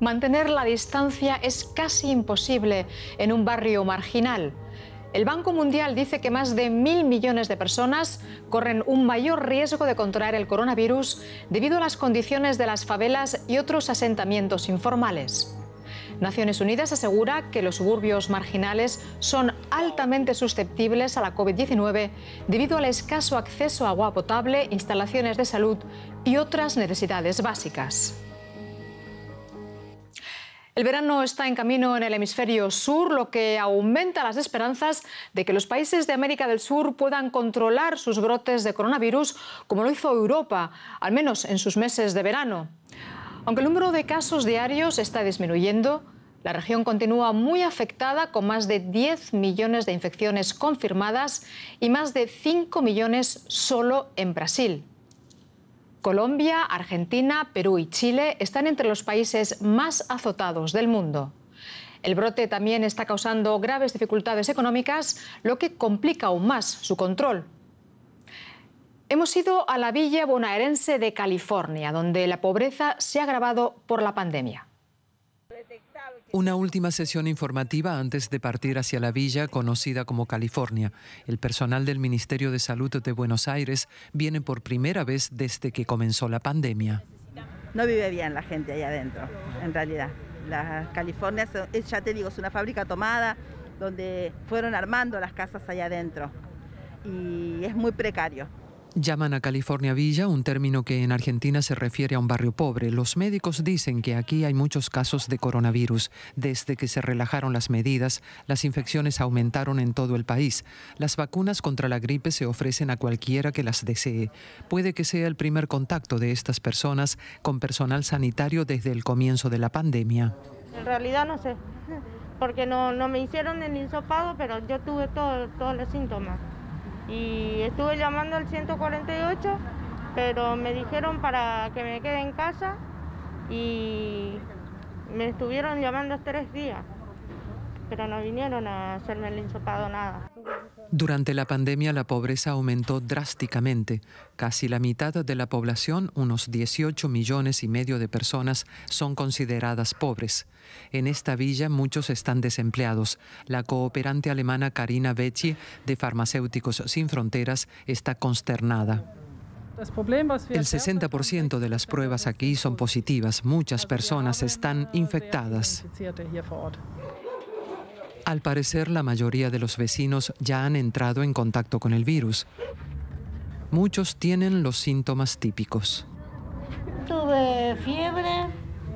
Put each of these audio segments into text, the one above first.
Mantener la distancia es casi imposible en un barrio marginal. El Banco Mundial dice que más de mil millones de personas corren un mayor riesgo de contraer el coronavirus debido a las condiciones de las favelas y otros asentamientos informales. Naciones Unidas asegura que los suburbios marginales son altamente susceptibles a la COVID-19 debido al escaso acceso a agua potable, instalaciones de salud y otras necesidades básicas. El verano está en camino en el hemisferio sur, lo que aumenta las esperanzas de que los países de América del Sur puedan controlar sus brotes de coronavirus como lo hizo Europa, al menos en sus meses de verano. Aunque el número de casos diarios está disminuyendo, la región continúa muy afectada con más de 10 millones de infecciones confirmadas y más de 5 millones solo en Brasil. Colombia, Argentina, Perú y Chile están entre los países más azotados del mundo. El brote también está causando graves dificultades económicas, lo que complica aún más su control. Hemos ido a la villa bonaerense de California, donde la pobreza se ha agravado por la pandemia. Una última sesión informativa antes de partir hacia la villa conocida como California. El personal del Ministerio de Salud de Buenos Aires viene por primera vez desde que comenzó la pandemia. No vive bien la gente allá adentro, en realidad. La California, es, ya te digo, es una fábrica tomada donde fueron armando las casas allá adentro y es muy precario. Llaman a California Villa un término que en Argentina se refiere a un barrio pobre. Los médicos dicen que aquí hay muchos casos de coronavirus. Desde que se relajaron las medidas, las infecciones aumentaron en todo el país. Las vacunas contra la gripe se ofrecen a cualquiera que las desee. Puede que sea el primer contacto de estas personas con personal sanitario desde el comienzo de la pandemia. En realidad no sé, porque no, me hicieron el insopado, pero yo tuve todos los síntomas y estuve llamando al 148, pero me dijeron para que me quede en casa y me estuvieron llamando tres días, pero no vinieron a hacerme el insopado nada. Durante la pandemia la pobreza aumentó drásticamente. Casi la mitad de la población, unos 18 millones y medio de personas, son consideradas pobres. En esta villa muchos están desempleados. La cooperante alemana Karina Becci de Farmacéuticos Sin Fronteras está consternada. El 60% de las pruebas aquí son positivas. Muchas personas están infectadas. Al parecer, la mayoría de los vecinos ya han entrado en contacto con el virus. Muchos tienen los síntomas típicos. Tuve fiebre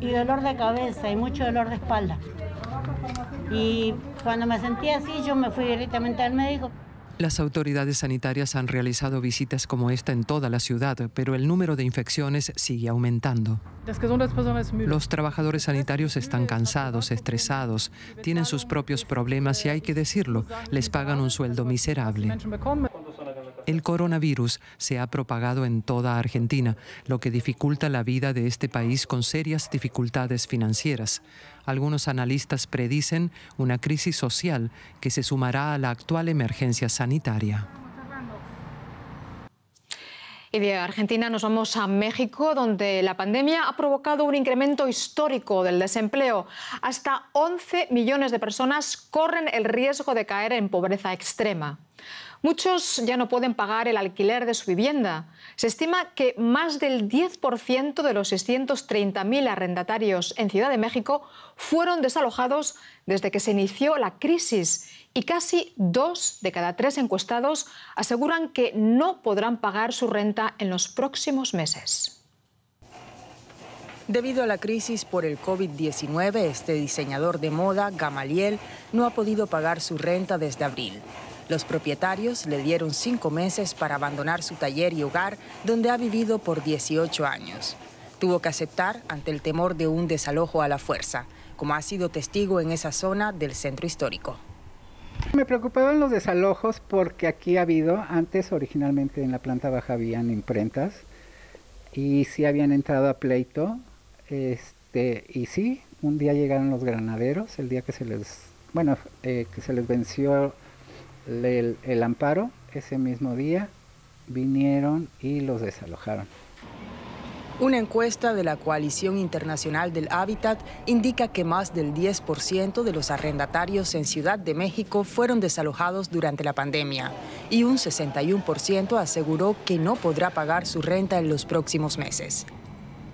y dolor de cabeza y mucho dolor de espalda. Y cuando me sentí así, yo me fui directamente al médico. Las autoridades sanitarias han realizado visitas como esta en toda la ciudad, pero el número de infecciones sigue aumentando. Los trabajadores sanitarios están cansados, estresados, tienen sus propios problemas y hay que decirlo, les pagan un sueldo miserable. El coronavirus se ha propagado en toda Argentina, lo que dificulta la vida de este país con serias dificultades financieras. Algunos analistas predicen una crisis social que se sumará a la actual emergencia sanitaria. Y de Argentina nos vamos a México, donde la pandemia ha provocado un incremento histórico del desempleo. Hasta 11 millones de personas corren el riesgo de caer en pobreza extrema. Muchos ya no pueden pagar el alquiler de su vivienda. Se estima que más del 10% de los 630.000 arrendatarios en Ciudad de México fueron desalojados desde que se inició la crisis y casi dos de cada tres encuestados aseguran que no podrán pagar su renta en los próximos meses. Debido a la crisis por el COVID-19, este diseñador de moda, Gamaliel, no ha podido pagar su renta desde abril. Los propietarios le dieron cinco meses para abandonar su taller y hogar, donde ha vivido por 18 años. Tuvo que aceptar ante el temor de un desalojo a la fuerza, como ha sido testigo en esa zona del centro histórico. Me preocupaban los desalojos porque aquí ha habido, antes originalmente en la planta baja habían imprentas y sí habían entrado a pleito. Este, y sí, un día llegaron los granaderos, el día que se les, bueno, eh, que se les venció el amparo, ese mismo día vinieron y los desalojaron. Una encuesta de la Coalición Internacional del Hábitat indica que más del 10% de los arrendatarios en Ciudad de México fueron desalojados durante la pandemia y un 61% aseguró que no podrá pagar su renta en los próximos meses.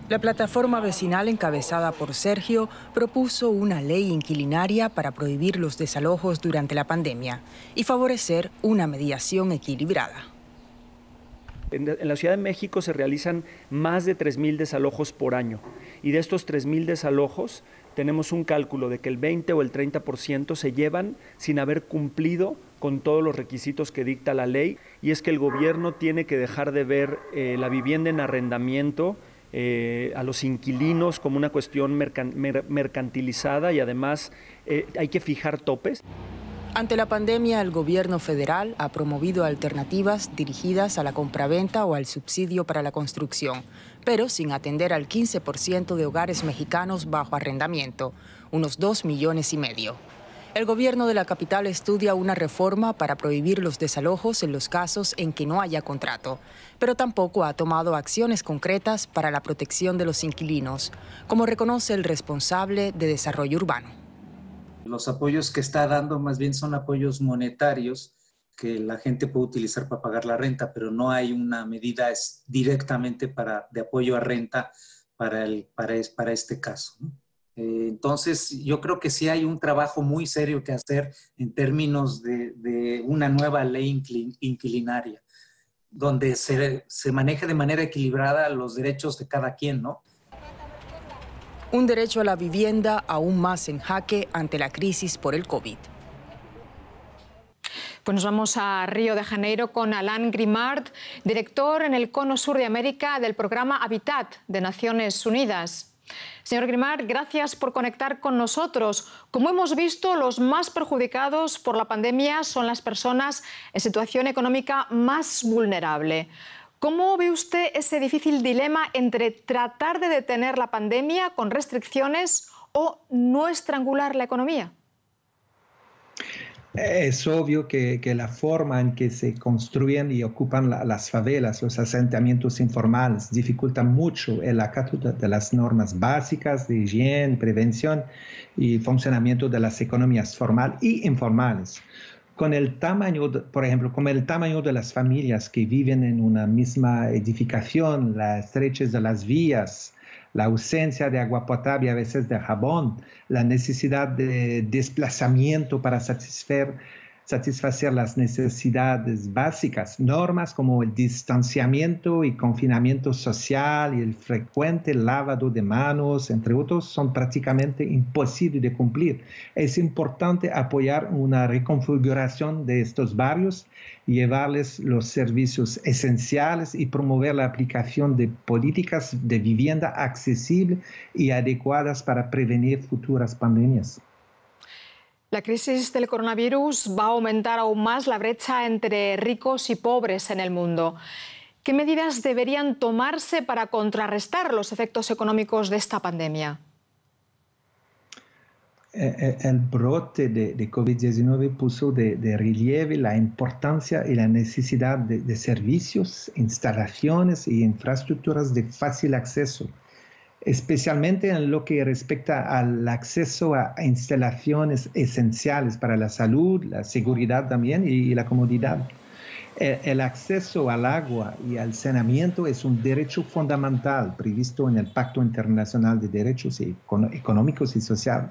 La plataforma vecinal encabezada por Sergio propuso una ley inquilinaria para prohibir los desalojos durante la pandemia y favorecer una mediación equilibrada. En, la Ciudad de México se realizan más de 3.000 desalojos por año y de estos 3.000 desalojos tenemos un cálculo de que el 20 o el 30% se llevan sin haber cumplido con todos los requisitos que dicta la ley y es que el gobierno tiene que dejar de ver eh, la vivienda en arrendamiento eh, a los inquilinos como una cuestión mercantilizada y además eh, hay que fijar topes. Ante la pandemia, el gobierno federal ha promovido alternativas dirigidas a la compraventa o al subsidio para la construcción, pero sin atender al 15% de hogares mexicanos bajo arrendamiento, unos 2 millones y medio. El gobierno de la capital estudia una reforma para prohibir los desalojos en los casos en que no haya contrato, pero tampoco ha tomado acciones concretas para la protección de los inquilinos, como reconoce el responsable de desarrollo urbano los apoyos que está dando más bien son apoyos monetarios que la gente puede utilizar para pagar la renta, pero no hay una medida directamente para, de apoyo a renta para, el, para, este caso. Eh, entonces, yo creo que sí hay un trabajo muy serio que hacer en términos de, una nueva ley inquilinaria, donde se, se maneje de manera equilibrada los derechos de cada quien, ¿no? un derecho a la vivienda aún más en jaque ante la crisis por el COVID. Pues nos vamos a Río de Janeiro con Alain Grimard, director en el Cono Sur de América del programa Habitat de Naciones Unidas. Señor Grimard, gracias por conectar con nosotros. Como hemos visto, los más perjudicados por la pandemia son las personas en situación económica más vulnerable. ¿Cómo ve usted ese difícil dilema entre tratar de detener la pandemia con restricciones o no estrangular la economía? Es obvio que, la forma en que se construyen y ocupan las favelas, los asentamientos informales, dificulta mucho el acato de, de, las normas básicas de higiene, prevención y funcionamiento de las economías formal y informales con el tamaño, por ejemplo, con el tamaño de las familias que viven en una misma edificación, las estrechez de las vías, la ausencia de agua potable, a veces de jabón, la necesidad de desplazamiento para satisfacer satisfacer las necesidades básicas, normas como el distanciamiento y confinamiento social y el frecuente lavado de manos, entre otros, son prácticamente imposibles de cumplir. Es importante apoyar una reconfiguración de estos barrios, llevarles los servicios esenciales y promover la aplicación de políticas de vivienda accesible y adecuadas para prevenir futuras pandemias. La crisis del coronavirus va a aumentar aún más la brecha entre ricos y pobres en el mundo. ¿Qué medidas deberían tomarse para contrarrestar los efectos económicos de esta pandemia? Eh, eh, el brote de, COVID-19 puso de, relieve la importancia y la necesidad de, de, servicios, instalaciones e infraestructuras de fácil acceso especialmente en lo que respecta al acceso a instalaciones esenciales para la salud, la seguridad también y, la comodidad. El, el acceso al agua y al saneamiento es un derecho fundamental previsto en el Pacto Internacional de Derechos Económicos y Sociales.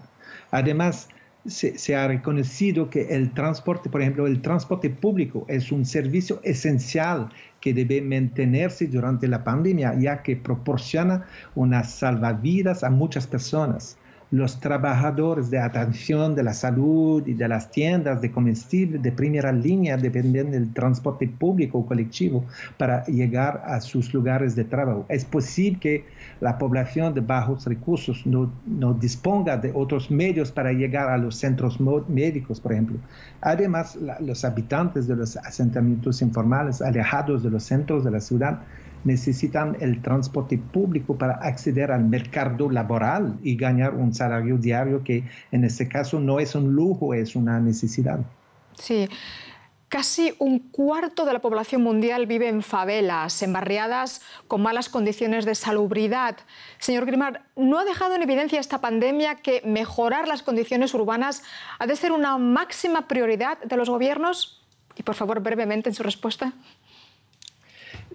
Además, se, ha reconocido que el transporte, por ejemplo, el transporte público es un servicio esencial que debe mantenerse durante la pandemia, ya que proporciona unas salvavidas a muchas personas los trabajadores de atención de la salud y de las tiendas de comestibles de primera línea dependen del transporte público o colectivo para llegar a sus lugares de trabajo. Es posible que la población de bajos recursos no, disponga de otros medios para llegar a los centros médicos, por ejemplo. Además, los habitantes de los asentamientos informales alejados de los centros de la ciudad necesitan el transporte público para acceder al mercado laboral y ganar un salario diario que en este caso no es un lujo, es una necesidad. Sí. Casi un cuarto de la población mundial vive en favelas, en barriadas con malas condiciones de salubridad. Señor Grimar, ¿no ha dejado en evidencia esta pandemia que mejorar las condiciones urbanas ha de ser una máxima prioridad de los gobiernos? Y por favor, brevemente en su respuesta.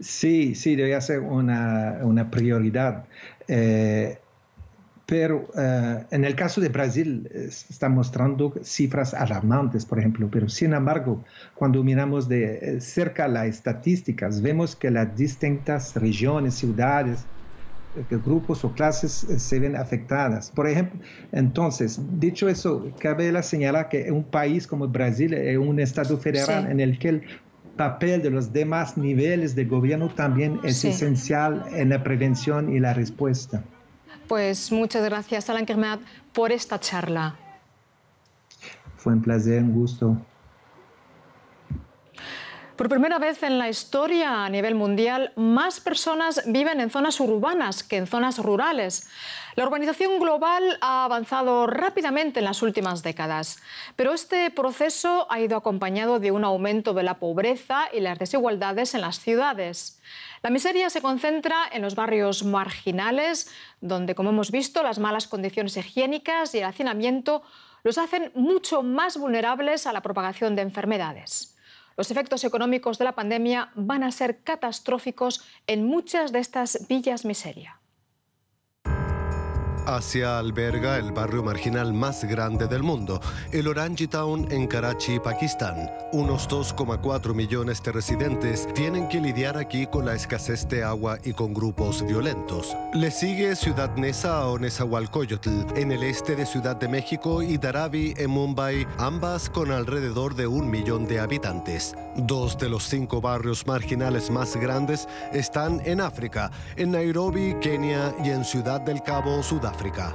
Sí, sí, debe ser una, una prioridad. Eh, pero eh, en el caso de Brasil está mostrando cifras alarmantes, por ejemplo, pero sin embargo, cuando miramos de eh, cerca las estadísticas, vemos que las distintas regiones, ciudades, grupos o clases se ven afectadas. Por ejemplo, entonces, dicho eso, cabe señalar que un país como Brasil es un Estado federal en el que papel de los demás niveles de gobierno también es esencial en la prevención y la respuesta. Pues muchas gracias, Alan Kermad, por esta charla. Fue un placer, un gusto. Por primera vez en la historia a nivel mundial, más personas viven en zonas urbanas que en zonas rurales. La urbanización global ha avanzado rápidamente en las últimas décadas, pero este proceso ha ido acompañado de un aumento de la pobreza y las desigualdades en las ciudades. La miseria se concentra en los barrios marginales, donde, como hemos visto, las malas condiciones higiénicas y el hacinamiento los hacen mucho más vulnerables a la propagación de enfermedades. Los efectos económicos de la pandemia van a ser catastróficos en muchas de estas villas miseria. Asia alberga el barrio marginal más grande del mundo, el Orange Town en Karachi, Pakistán. Unos 2,4 millones de residentes tienen que lidiar aquí con la escasez de agua y con grupos violentos. Le sigue Ciudad Neza o Nezahualcóyotl, en el este de Ciudad de México y Darabi en Mumbai, ambas con alrededor de un millón de habitantes. Dos de los cinco barrios marginales más grandes están en África, en Nairobi, Kenia y en Ciudad del Cabo, Sudán. África.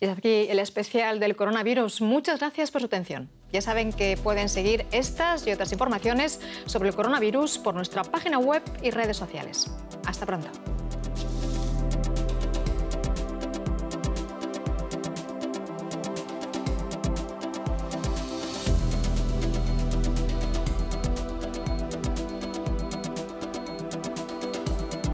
Y aquí el especial del coronavirus. Muchas gracias por su atención. Ya saben que pueden seguir estas y otras informaciones sobre el coronavirus por nuestra página web y redes sociales. Hasta pronto.